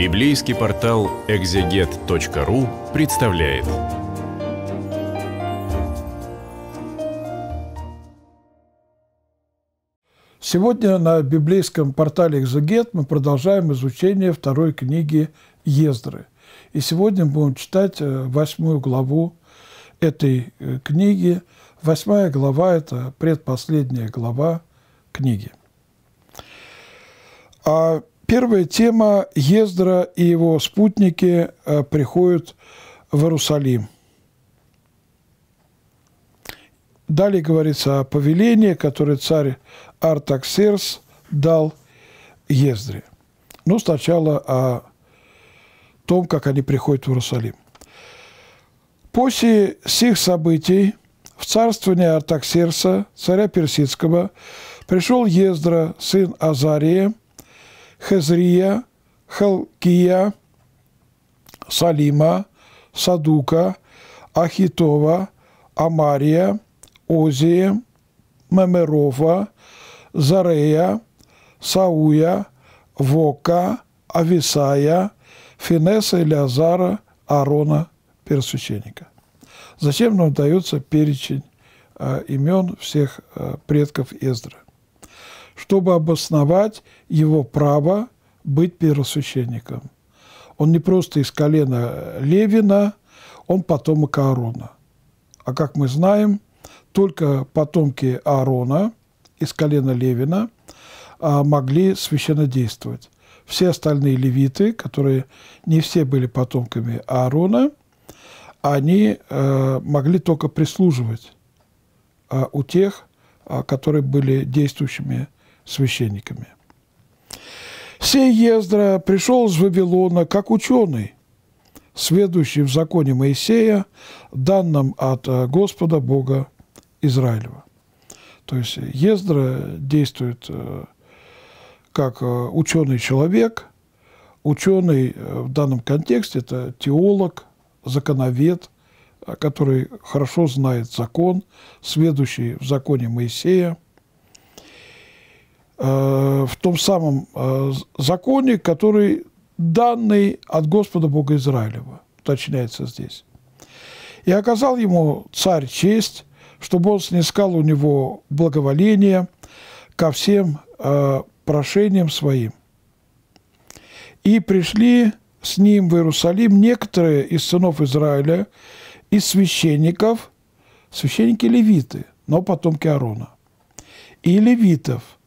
Библейский портал экзегет.ру представляет. Сегодня на библейском портале «Экзегет» мы продолжаем изучение второй книги Ездры. И сегодня будем читать э, восьмую главу этой э, книги. Восьмая глава – это предпоследняя глава книги. А Первая тема – Ездра и его спутники э, приходят в Иерусалим. Далее говорится о повелении, которое царь Артаксерс дал Ездре. Но сначала о том, как они приходят в Иерусалим. После всех событий в царствование Артаксерса, царя Персидского, пришел Ездра, сын Азария – Хезрия, Халкия, Салима, Садука, Ахитова, Амария, Озия, Мемерова, Зарея, Сауя, Вока, Ависая, Финеса, Илиазара, Арона, первосвященника. Затем нам дается перечень э, имен всех э, предков Эздры? чтобы обосновать его право быть первосвященником. Он не просто из колена Левина, он потомок Аарона. А как мы знаем, только потомки Аарона из колена Левина а, могли священно действовать. Все остальные левиты, которые не все были потомками Аарона, они э, могли только прислуживать а, у тех, а, которые были действующими священниками. Сей Ездра пришел из Вавилона как ученый, сведущий в законе Моисея, данном от э, Господа Бога Израилева. То есть Ездра действует э, как э, ученый человек, ученый в данном контексте – это теолог, законовед, который хорошо знает закон, сведущий в законе Моисея – Э, в том самом э, законе, который данный от Господа Бога Израилева, уточняется здесь. И оказал ему царь честь, чтобы он снискал у него благоволение ко всем э, прошениям своим. И пришли с ним в Иерусалим некоторые из сынов Израиля, из священников, священники левиты, но потомки Аарона, и левитов –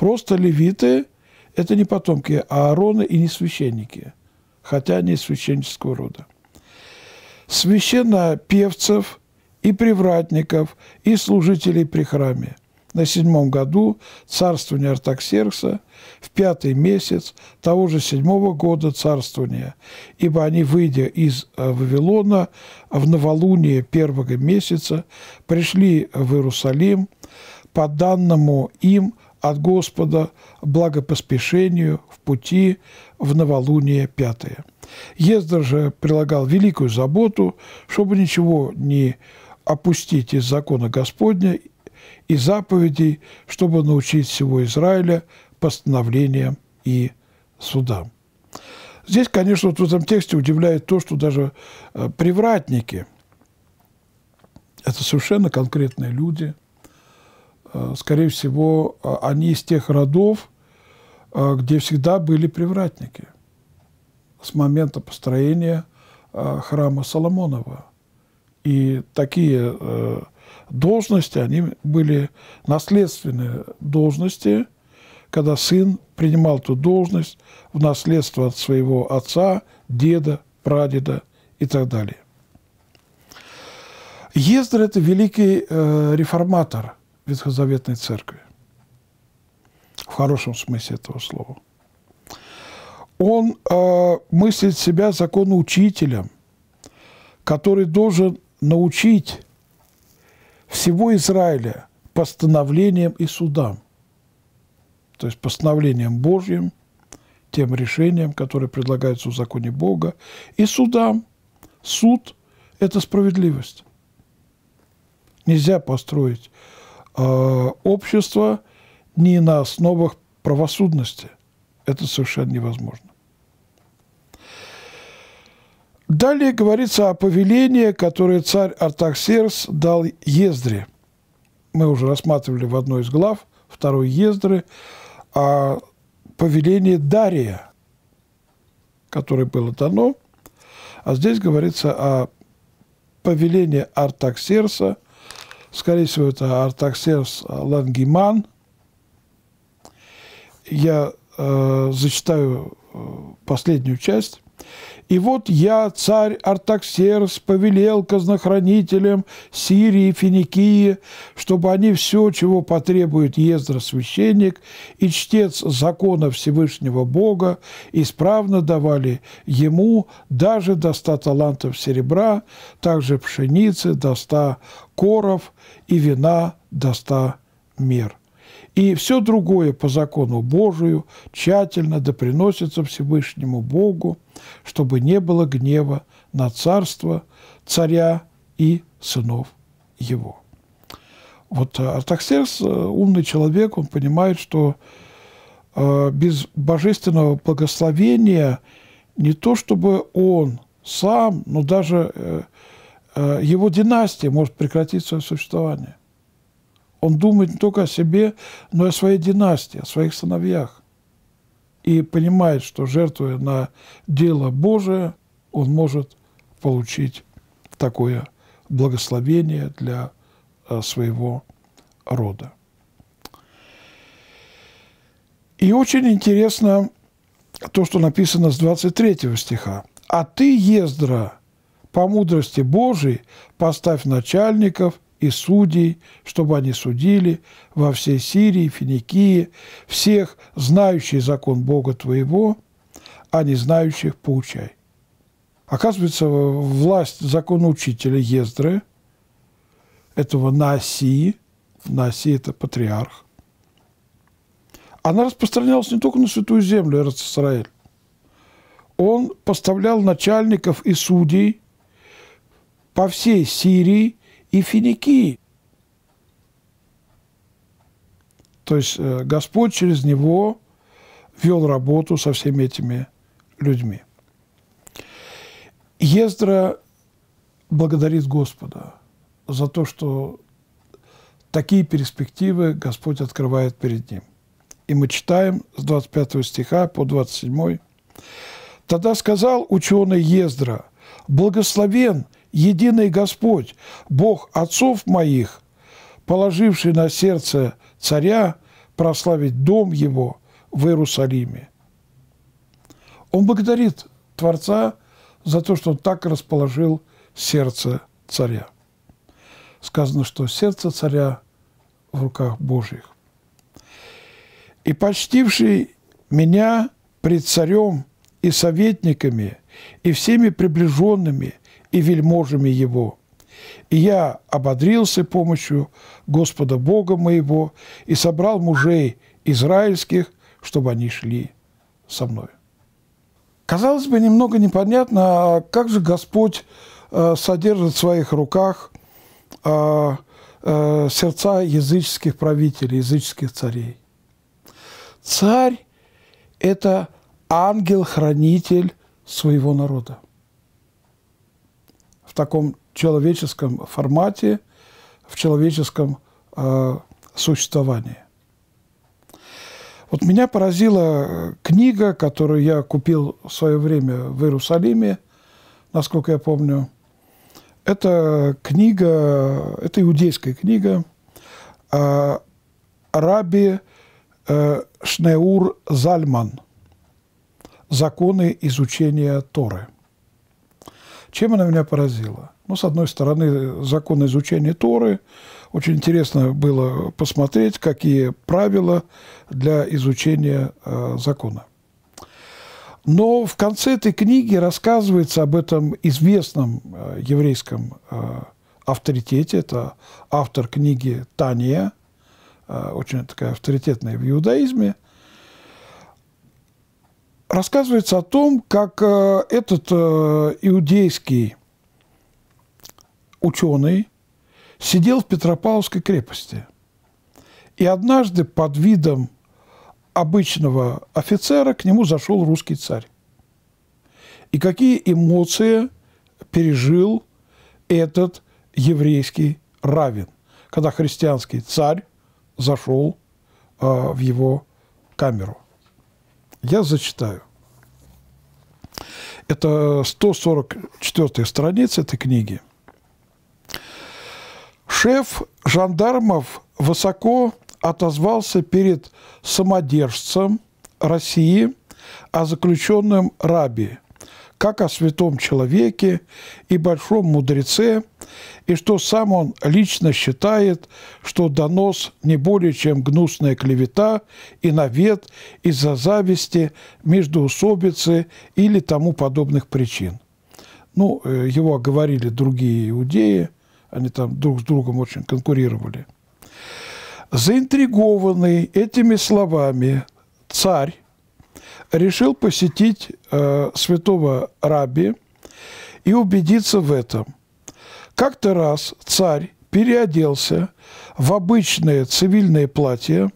Просто левиты – это не потомки Аарона и не священники, хотя они из священнического рода. певцев и привратников, и служителей при храме. На седьмом году царствования Артаксеркса, в пятый месяц того же седьмого года царствования, ибо они, выйдя из э, Вавилона в новолуние первого месяца, пришли в Иерусалим, по данному им от Господа благопоспешению в пути в новолуние пятое. Ездер же прилагал великую заботу, чтобы ничего не опустить из закона Господня и заповедей, чтобы научить всего Израиля постановлениям и судам. Здесь, конечно, вот в этом тексте удивляет то, что даже э, привратники – это совершенно конкретные люди, Э, скорее всего, э, они из тех родов, э, где всегда были привратники с момента построения храма Соломонова. И такие должности, они были наследственные должности, когда сын принимал ту должность в наследство от своего отца, деда, прадеда и так далее. Ездр – это великий реформатор – ветхозаветной церкви. В хорошем смысле этого слова. Он э, мыслит себя законоучителем, который должен научить всего Израиля постановлениям и судам. То есть постановлением Божьим, тем решениям, которые предлагаются в законе Бога, и судам. Суд – это справедливость. Нельзя построить Э, общество не на основах правосудности. Это совершенно невозможно. Далее говорится о повелении, которое царь Артаксерс дал Ездре. Мы уже рассматривали в одной из глав, второй Ездры, о повелении Дария, которое было дано. А здесь говорится о повелении Артаксерса – Скорее всего, это Артаксерс Лангиман. Я э, зачитаю э, последнюю часть. И вот я, царь Артаксерс, повелел казнохранителям Сирии и Финикии, чтобы они все, чего потребует Ездра священник и чтец закона Всевышнего Бога, исправно давали ему даже до ста талантов серебра, также пшеницы до ста коров и вина до ста мер и все другое по закону Божию тщательно да Всевышнему Богу, чтобы не было гнева на царство царя и сынов его. Вот э, Артаксеркс, э, умный человек, он понимает, что э, без божественного благословения не то чтобы он сам, но даже его династия может прекратить свое существование. Он думает не только о себе, но и о своей династии, о своих сыновьях и понимает, что жертвуя на дело Божие, он может получить такое благословение для э, своего рода. И очень интересно то, что написано с 23 стиха. «А ты, Ездра, по мудрости Божией поставь начальников – и судей, чтобы они судили во всей Сирии, Финикии, всех, знающих закон Бога твоего, а не знающих поучай. Оказывается, власть закона Ездры, этого Наси, Наси – это патриарх, она распространялась не только на Святую Землю, Израиль. Он поставлял начальников и судей по всей Сирии – и Финикии. То есть э, Господь через него вел работу со всеми этими людьми. Ездра благодарит Господа за то, что такие перспективы Господь открывает перед ним. И мы читаем с 25 стиха по 27. «Тогда сказал ученый Ездра, благословен – единый Господь, Бог отцов моих, положивший на сердце царя прославить дом его в Иерусалиме. Он благодарит Творца за то, что он так расположил сердце царя. Сказано, что сердце царя в руках Божьих. «И почтивший меня пред царем и советниками, и всеми приближенными, и вельможами его. И я ободрился помощью Господа Бога моего и собрал мужей израильских, чтобы они шли со мной. Казалось бы, немного непонятно, а как же Господь э, содержит в своих руках э, э, сердца языческих правителей, языческих царей. Царь – это ангел-хранитель своего народа в таком человеческом формате, в человеческом э, существовании. Вот меня поразила э, книга, которую я купил в свое время в Иерусалиме, насколько я помню. Это книга, это иудейская книга э, Раби э, Шнеур Зальман «Законы изучения Торы». Чем она меня поразила? Ну, с одной стороны, закон изучения Торы. Очень интересно было посмотреть, какие правила для изучения э, закона. Но в конце этой книги рассказывается об этом известном э, еврейском э, авторитете. Это автор книги Тания, э, очень такая авторитетная в иудаизме – рассказывается о том, как э, этот э, иудейский ученый сидел в Петропавловской крепости. И однажды под видом обычного офицера к нему зашел русский царь. И какие эмоции пережил этот еврейский равен, когда христианский царь зашел э, в его камеру. Я зачитаю. Это 144 страница этой книги. Шеф жандармов высоко отозвался перед самодержцем России о заключенном Раби – как о святом человеке и большом мудреце, и что сам он лично считает, что донос не более чем гнусная клевета и навет из-за зависти, междоусобицы или тому подобных причин. Ну, э, его оговорили другие иудеи, они там друг с другом очень конкурировали. Заинтригованный этими словами царь решил посетить э, святого Раби и убедиться в этом. Как-то раз царь переоделся в обычное цивильное платье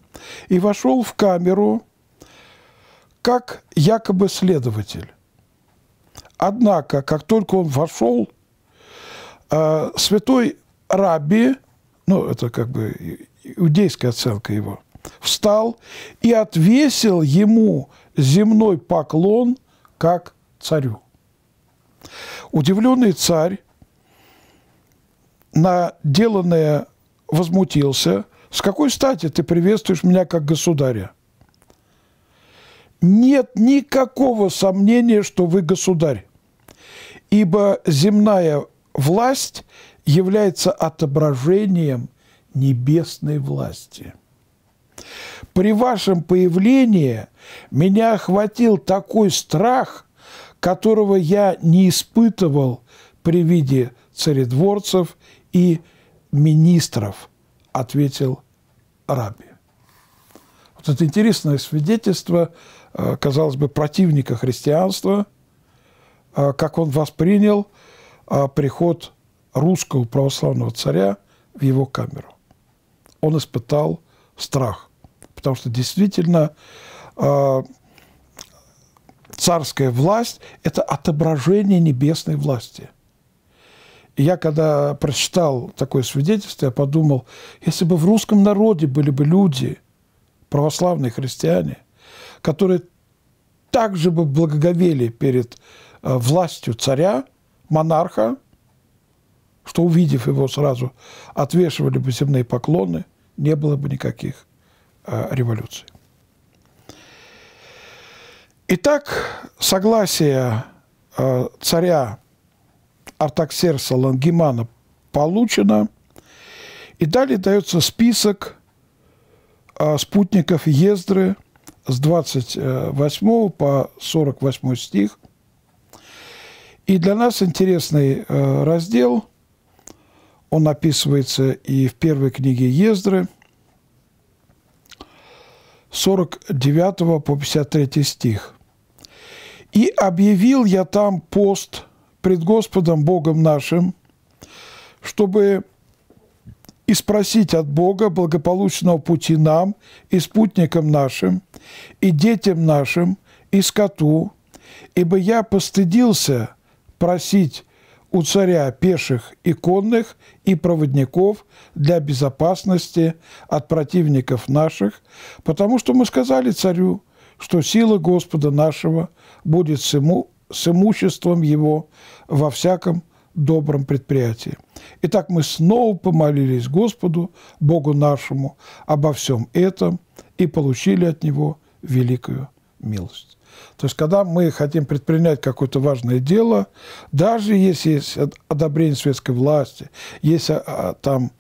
и вошел в камеру как якобы следователь. Однако, как только он вошел, э, святой Раби, ну, это как бы иудейская оценка его, встал и отвесил ему земной поклон как царю. Удивленный царь, наделанное возмутился, с какой стати ты приветствуешь меня как государя? Нет никакого сомнения, что вы государь, ибо земная власть является отображением небесной власти – при вашем появлении меня охватил такой страх, которого я не испытывал при виде царедворцев и министров, ответил Раби. Вот это интересное свидетельство, э, казалось бы, противника христианства, э, как он воспринял э, приход русского православного царя в его камеру. Он испытал страх – потому что действительно а, царская власть – это отображение небесной власти. я, когда прочитал такое свидетельство, я подумал, если бы в русском народе были бы люди, православные христиане, которые также бы благоговели перед а, властью царя, монарха, что, увидев его сразу, отвешивали бы земные поклоны, не было бы никаких Э, революции. Итак, согласие э, царя Артаксерса Лангемана получено, и далее дается список э, спутников Ездры с 28 по 48 стих. И для нас интересный раздел, он описывается и в первой книге Ездры – 49 по 53 стих. «И объявил я там пост пред Господом Богом нашим, чтобы и спросить от Бога благополучного пути нам и спутникам нашим, и детям нашим, и скоту, ибо я постыдился просить у царя пеших и конных и проводников для безопасности от противников наших, потому что мы сказали царю, что сила Господа нашего будет с, иму, с имуществом его во всяком добром предприятии. Итак, мы снова помолились Господу, Богу нашему, обо всем этом и получили от Него великую милость. То есть, когда мы хотим предпринять какое-то важное дело, даже если есть одобрение светской власти, есть а, а, там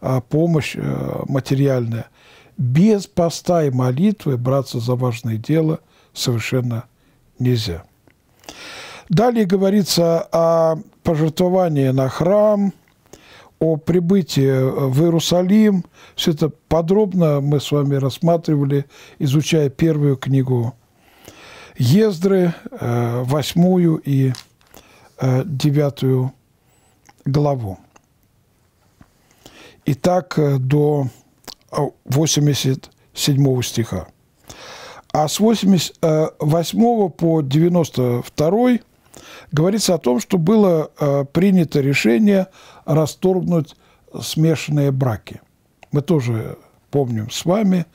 а, помощь э, материальная, без поста и молитвы браться за важное дело совершенно нельзя. Далее говорится о пожертвовании на храм, о прибытии в Иерусалим. Все это подробно мы с вами рассматривали, изучая первую книгу Ездры, э, восьмую и э, девятую главу. И так э, до 87 стиха. А с 88 по 92 говорится о том, что было принято решение расторгнуть смешанные браки. Мы тоже помним с вами,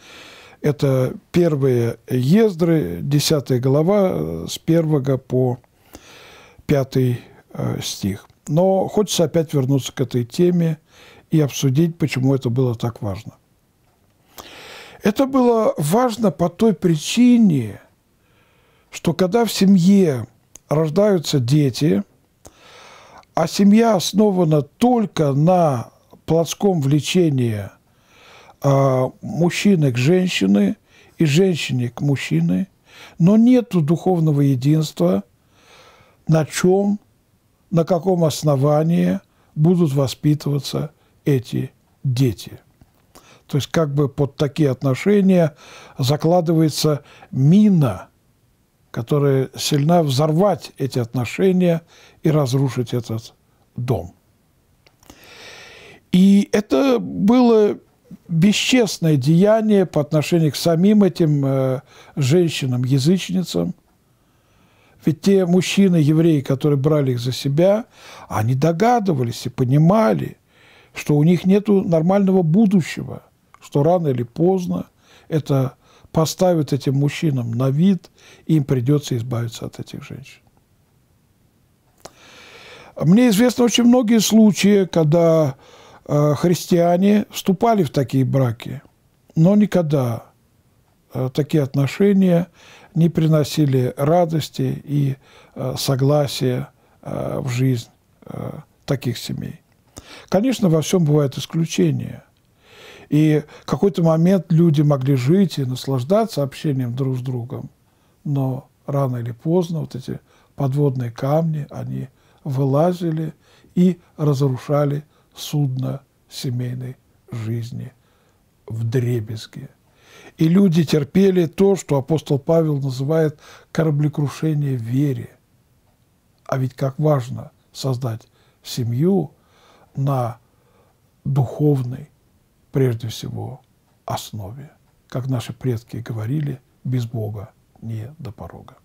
это первые ездры, 10 глава, э, с 1 по 5 э, стих. Но хочется опять вернуться к этой теме и обсудить, почему это было так важно. Это было важно по той причине, что когда в семье рождаются дети, а семья основана только на плотском влечении – а, мужчины к женщине и женщине к мужчине, но нет духовного единства, на чем, на каком основании будут воспитываться эти дети. То есть как бы под такие отношения закладывается мина, которая сильна взорвать эти отношения и разрушить этот дом. И это было бесчестное деяние по отношению к самим этим э, женщинам-язычницам. Ведь те мужчины, евреи, которые брали их за себя, они догадывались и понимали, что у них нет нормального будущего, что рано или поздно это поставит этим мужчинам на вид, и им придется избавиться от этих женщин. Мне известно очень многие случаи, когда Э, христиане вступали в такие браки, но никогда э, такие отношения не приносили радости и э, согласия в жизнь таких семей. Конечно, во всем бывают исключения. И в какой-то момент люди могли жить и наслаждаться общением друг с другом, но рано или поздно вот эти подводные камни, они вылазили и разрушали судно семейной жизни в дребезге. И люди терпели то, что апостол Павел называет кораблекрушение в вере. А ведь как важно создать семью на духовной, прежде всего, основе. Как наши предки говорили, без Бога не до порога.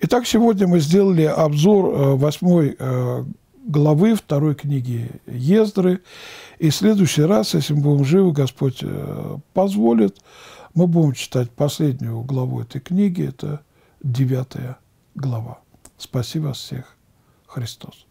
Итак, сегодня мы сделали обзор э, восьмой э, главы второй книги Ездры. И в следующий раз, если мы будем живы, Господь э, позволит, мы будем читать последнюю главу этой книги, это девятая глава. Спасибо всех, Христос.